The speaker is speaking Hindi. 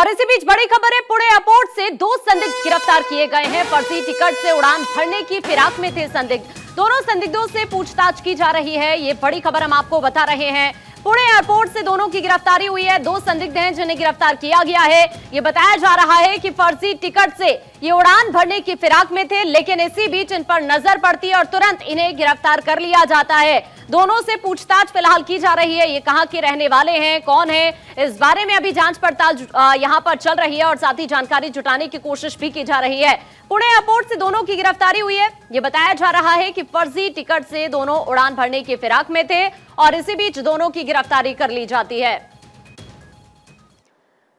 और इसी बीच बड़ी खबर है पुणे एयरपोर्ट से दो संदिग्ध गिरफ्तार किए गए हैं फर्जी टिकट से उड़ान भरने की फिराक में थे संदिग्ध दोनों संदिग्धों से पूछताछ की जा रही है ये बड़ी खबर हम आपको बता रहे हैं पुणे एयरपोर्ट से दोनों की गिरफ्तारी हुई है दो संदिग्ध हैं जिन्हें गिरफ्तार किया गया है ये बताया जा रहा है कि फर्जी टिकट से ये उड़ान भरने की फिराक में थे लेकिन इसी बीच इन पर नजर पड़ती है और तुरंत इन्हें गिरफ्तार कर लिया जाता है दोनों से पूछताछ फिलहाल की जा रही है ये कहाँ के रहने वाले हैं कौन है इस बारे में अभी जांच पड़ताल यहां पर चल रही है और साथ ही जानकारी जुटाने की कोशिश भी की जा रही है पुणे एयरपोर्ट से दोनों की गिरफ्तारी हुई है ये बताया जा रहा है कि फर्जी टिकट से दोनों उड़ान भरने की फिराक में थे और इसी बीच दोनों की गिरफ्तारी कर ली जाती है